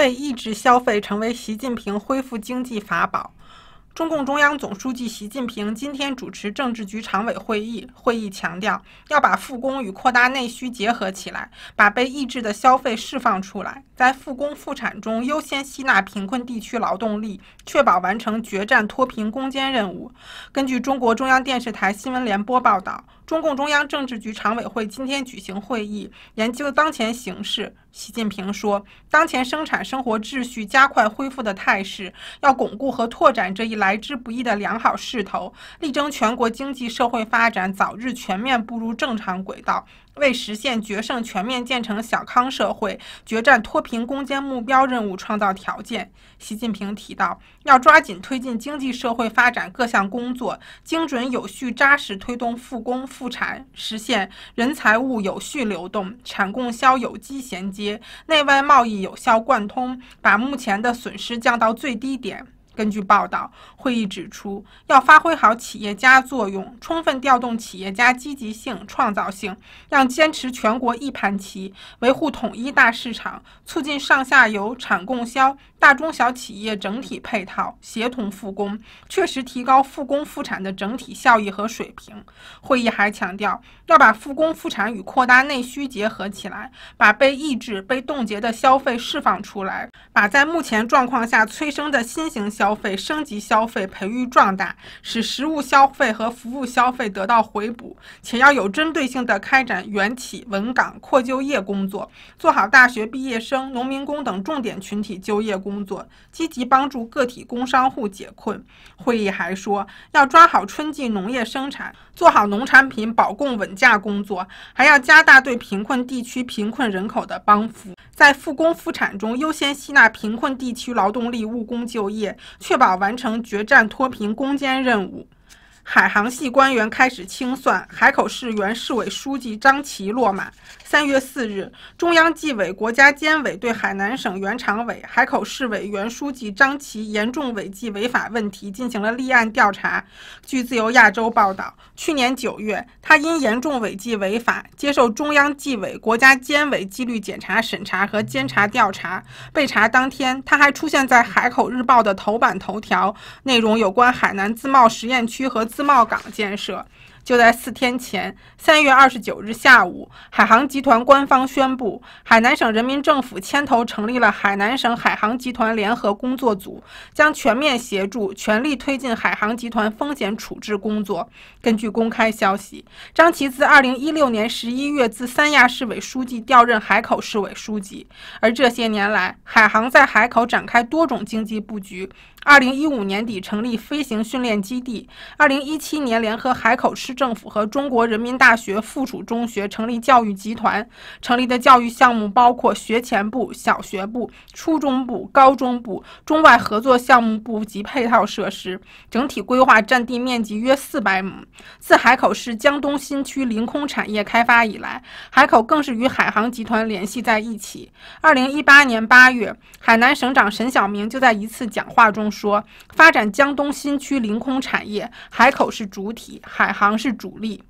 被抑制消费成为习近平恢复经济法宝。中共中央总书记习近平今天主持政治局常委会议，会议强调要把复工与扩大内需结合起来，把被抑制的消费释放出来，在复工复产中优先吸纳贫困地区劳动力，确保完成决战脱贫攻坚任务。根据中国中央电视台新闻联播报道，中共中央政治局常委会今天举行会议，研究当前形势。习近平说，当前生产生活秩序加快恢复的态势，要巩固和拓展这一。来之不易的良好势头，力争全国经济社会发展早日全面步入正常轨道，为实现决胜全面建成小康社会、决战脱贫攻坚目标任务创造条件。习近平提到，要抓紧推进经济社会发展各项工作，精准有序、扎实推动复工复产，实现人财物有序流动、产供销有机衔接、内外贸易有效贯通，把目前的损失降到最低点。根据报道，会议指出，要发挥好企业家作用，充分调动企业家积极性、创造性，让坚持全国一盘棋，维护统一大市场，促进上下游产供销、大中小企业整体配套协同复工，确实提高复工复产的整体效益和水平。会议还强调，要把复工复产与扩大内需结合起来，把被抑制、被冻结的消费释放出来，把在目前状况下催生的新型消消费升级，消费培育壮大，使实物消费和服务消费得到回补，且要有针对性地开展援企稳岗扩就业工作，做好大学毕业生、农民工等重点群体就业工作，积极帮助个体工商户解困。会议还说，要抓好春季农业生产，做好农产品保供稳价工作，还要加大对贫困地区贫困人口的帮扶。在复工复产中，优先吸纳贫困地区劳动力务工就业，确保完成决战脱贫攻坚任务。海航系官员开始清算，海口市原市委书记张琦落马。三月四日，中央纪委国家监委对海南省原常委、海口市委原书记张琦严重违纪违法问题进行了立案调查。据自由亚洲报道，去年九月，他因严重违纪违法，接受中央纪委国家监委纪律检查审查和监察调查。被查当天，他还出现在《海口日报》的头版头条，内容有关海南自贸试验区和自。自贸港建设。就在四天前，三月二十九日下午，海航集团官方宣布，海南省人民政府牵头成立了海南省海航集团联合工作组，将全面协助、全力推进海航集团风险处置工作。根据公开消息，张琪自二零一六年十一月自三亚市委书记调任海口市委书记。而这些年来，海航在海口展开多种经济布局。二零一五年底成立飞行训练基地，二零一七年联合海口市。政府和中国人民大学附属中学成立教育集团，成立的教育项目包括学前部、小学部、初中部、高中部、中外合作项目部及配套设施。整体规划占地面积约四百亩。自海口市江东新区临空产业开发以来，海口更是与海航集团联系在一起。二零一八年八月，海南省长沈晓明就在一次讲话中说：“发展江东新区临空产业，海口是主体，海航。”是主力，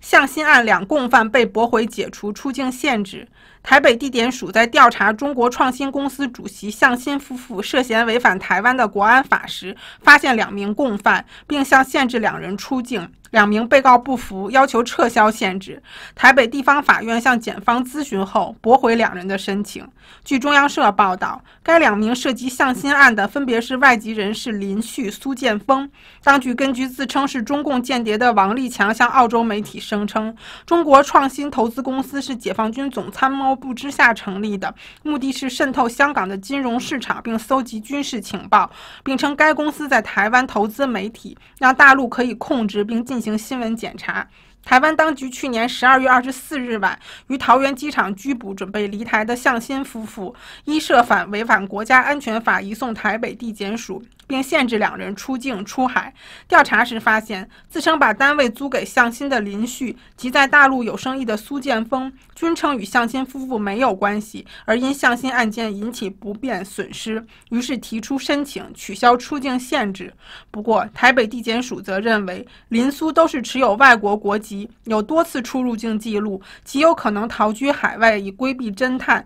向心案两共犯被驳回，解除出境限制。台北地检署在调查中国创新公司主席向新夫妇涉嫌违反台湾的国安法时，发现两名共犯，并向限制两人出境。两名被告不服，要求撤销限制。台北地方法院向检方咨询后，驳回两人的申请。据中央社报道，该两名涉及向新案的分别是外籍人士林旭、苏建峰。当局根据自称是中共间谍的王立强向澳洲媒体声称，中国创新投资公司是解放军总参谋。布之下成立的目的是渗透香港的金融市场，并搜集军事情报，并称该公司在台湾投资媒体，让大陆可以控制并进行新闻检查。台湾当局去年十二月二十四日晚于桃园机场拘捕准备离台的向新夫妇，依涉反违反国家安全法移送台北地检署。并限制两人出境出海。调查时发现，自称把单位租给向心的林旭及在大陆有生意的苏建峰，均称与向心夫妇没有关系，而因向心案件引起不便损失，于是提出申请取消出境限制。不过，台北地检署则认为，林苏都是持有外国国籍，有多次出入境记录，极有可能逃居海外以规避侦探，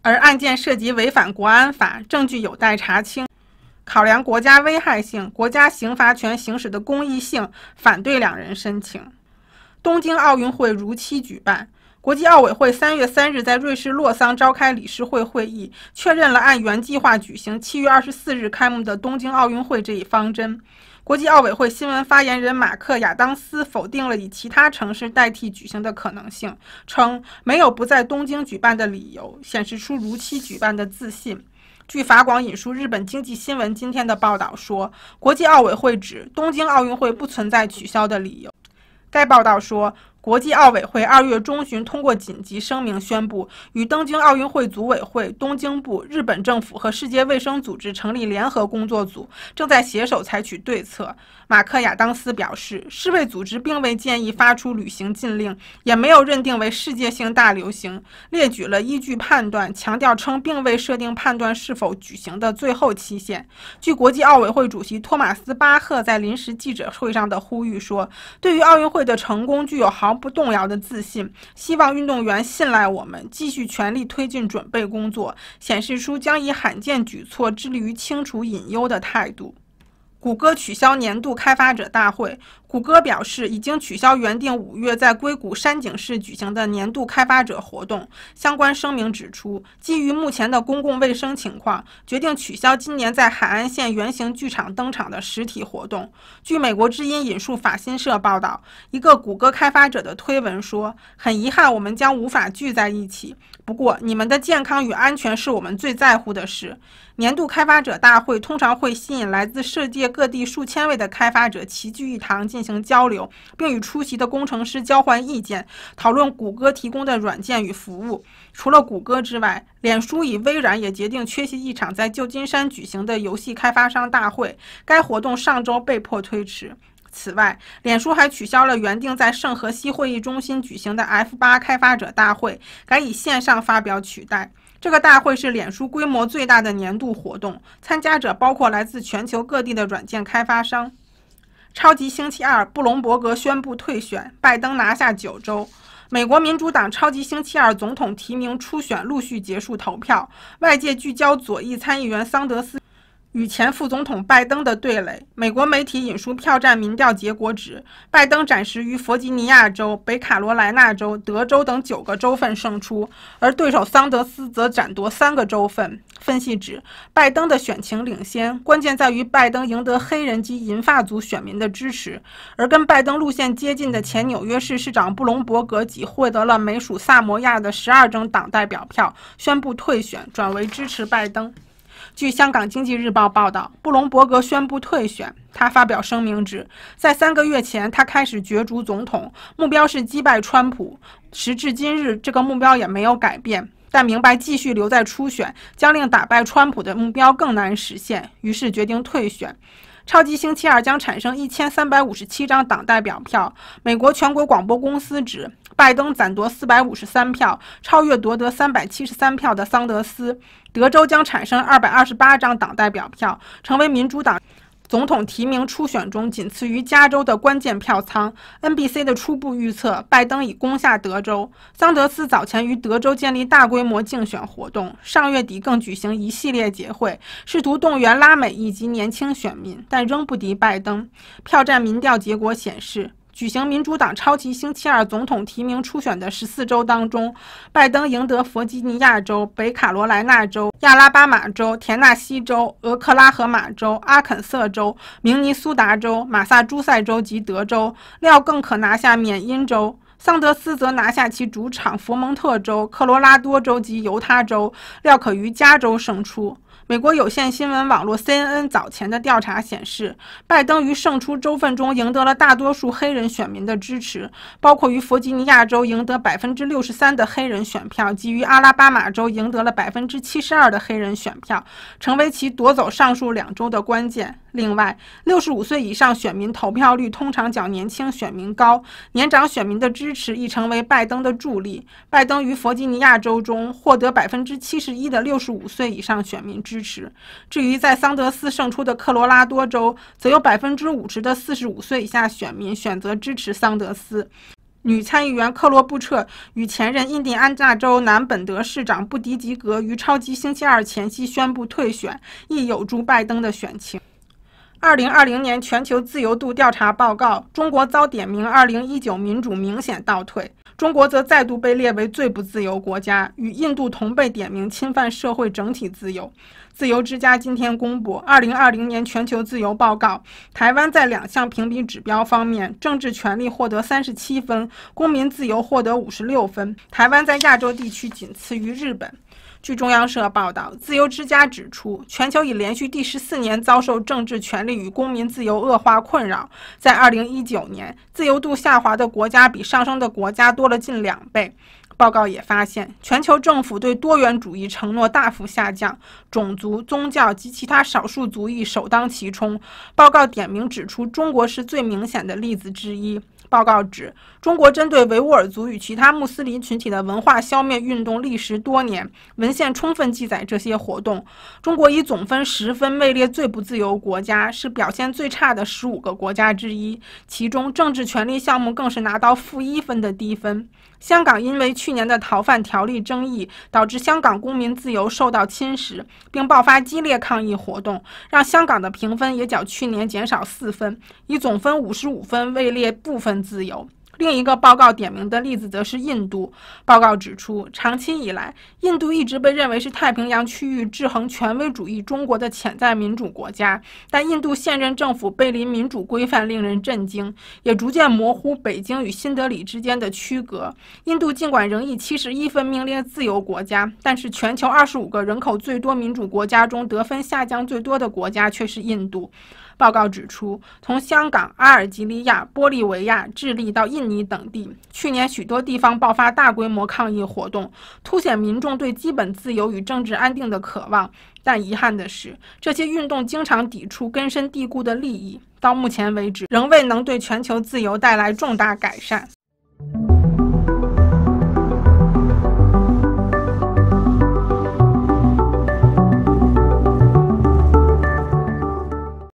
而案件涉及违反国安法，证据有待查清。考量国家危害性、国家刑罚权行使的公益性，反对两人申请。东京奥运会如期举办。国际奥委会三月三日在瑞士洛桑召开理事会会议，确认了按原计划举行七月二十四日开幕的东京奥运会这一方针。国际奥委会新闻发言人马克·亚当斯否定了以其他城市代替举行的可能性，称没有不在东京举办的理由，显示出如期举办的自信。据法广引述日本经济新闻今天的报道说，国际奥委会指东京奥运会不存在取消的理由。该报道说。国际奥委会二月中旬通过紧急声明宣布，与东京奥运会组委会、东京部、日本政府和世界卫生组织成立联合工作组，正在携手采取对策。马克·亚当斯表示，世卫组织并未建议发出旅行禁令，也没有认定为世界性大流行，列举了依据判断，强调称并未设定判断是否举行的最后期限。据国际奥委会主席托马斯·巴赫在临时记者会上的呼吁说，对于奥运会的成功具有毫。不动摇的自信，希望运动员信赖我们，继续全力推进准备工作，显示出将以罕见举措致力于清除隐忧的态度。谷歌取消年度开发者大会。谷歌表示，已经取消原定五月在硅谷山景市举行的年度开发者活动。相关声明指出，基于目前的公共卫生情况，决定取消今年在海岸线圆形剧场登场的实体活动。据美国之音引述法新社报道，一个谷歌开发者的推文说：“很遗憾，我们将无法聚在一起。不过，你们的健康与安全是我们最在乎的事。”年度开发者大会通常会吸引来自世界各地数千位的开发者齐聚一堂。进行交流，并与出席的工程师交换意见，讨论谷歌提供的软件与服务。除了谷歌之外，脸书与微软也决定缺席一场在旧金山举行的游戏开发商大会，该活动上周被迫推迟。此外，脸书还取消了原定在圣何西会议中心举行的 F 八开发者大会，改以线上发表取代。这个大会是脸书规模最大的年度活动，参加者包括来自全球各地的软件开发商。超级星期二，布隆伯格宣布退选，拜登拿下九州。美国民主党超级星期二总统提名初选陆续结束投票，外界聚焦左翼参议员桑德斯。与前副总统拜登的对垒，美国媒体引述票站民调结果指，拜登暂时于佛吉尼亚州、北卡罗来纳州、德州等九个州份胜出，而对手桑德斯则斩夺三个州份。分析指，拜登的选情领先关键在于拜登赢得黑人及银发族选民的支持，而跟拜登路线接近的前纽约市市长布隆伯格仅获得了美属萨摩亚的十二张党代表票，宣布退选，转为支持拜登。据《香港经济日报》报道，布隆伯格宣布退选。他发表声明指，在三个月前，他开始角逐总统，目标是击败川普。时至今日，这个目标也没有改变。但明白继续留在初选将令打败川普的目标更难实现，于是决定退选。超级星期二将产生一千三百五十七张党代表票。美国全国广播公司指，拜登攒夺四百五十三票，超越夺得三百七十三票的桑德斯。德州将产生二百二十八张党代表票，成为民主党。总统提名初选中仅次于加州的关键票仓，NBC 的初步预测，拜登已攻下德州。桑德斯早前于德州建立大规模竞选活动，上月底更举行一系列集会，试图动员拉美以及年轻选民，但仍不敌拜登。票站民调结果显示。举行民主党超级星期二总统提名初选的十四州当中，拜登赢得弗吉尼亚州、北卡罗来纳州、亚拉巴马州、田纳西州、俄克拉荷马州、阿肯色州、明尼苏达州、马萨诸塞州及德州，料更可拿下缅因州；桑德斯则拿下其主场佛蒙特州、科罗拉多州及犹他州，料可于加州胜出。美国有线新闻网络 CNN 早前的调查显示，拜登于胜出州份中赢得了大多数黑人选民的支持，包括于弗吉尼亚州赢得百分之六十三的黑人选票，及于阿拉巴马州赢得了百分之七十二的黑人选票，成为其夺走上述两州的关键。另外，六十五岁以上选民投票率通常较年轻选民高，年长选民的支持亦成为拜登的助力。拜登于弗吉尼亚州中获得百分之七十一的六十五岁以上选民支。支持。至于在桑德斯胜出的科罗拉多州，则有百分之五十的四十五岁以下选民选择支持桑德斯。女参议员克罗布彻与前任印第安纳州南本德市长布迪吉格于超级星期二前夕宣布退选，亦有助拜登的选情。二零二零年全球自由度调查报告，中国遭点名。二零一九民主明显倒退。中国则再度被列为最不自由国家，与印度同被点名侵犯社会整体自由。自由之家今天公布《二零二零年全球自由报告》，台湾在两项评比指标方面，政治权利获得三十七分，公民自由获得五十六分。台湾在亚洲地区仅次于日本。据中央社报道，自由之家指出，全球已连续第十四年遭受政治权力与公民自由恶化困扰。在二零一九年，自由度下滑的国家比上升的国家多了近两倍。报告也发现，全球政府对多元主义承诺大幅下降，种族、宗教及其他少数族裔首当其冲。报告点名指出，中国是最明显的例子之一。报告指，中国针对维吾尔族与其他穆斯林群体的文化消灭运动历时多年，文献充分记载这些活动。中国以总分十分位列最不自由国家，是表现最差的十五个国家之一，其中政治权利项目更是拿到负一分的低分。香港因为去年的逃犯条例争议，导致香港公民自由受到侵蚀，并爆发激烈抗议活动，让香港的评分也较去年减少四分，以总分五十五分位列部分。自由。另一个报告点名的例子则是印度。报告指出，长期以来，印度一直被认为是太平洋区域制衡权威主义中国的潜在民主国家，但印度现任政府背离民主规范，令人震惊，也逐渐模糊北京与新德里之间的区隔。印度尽管仍以71分名列自由国家，但是全球25个人口最多民主国家中得分下降最多的国家却是印度。报告指出，从香港、阿尔及利亚、玻利维亚、智利到印尼等地，去年许多地方爆发大规模抗议活动，凸显民众对基本自由与政治安定的渴望。但遗憾的是，这些运动经常抵触根深蒂固的利益，到目前为止仍未能对全球自由带来重大改善。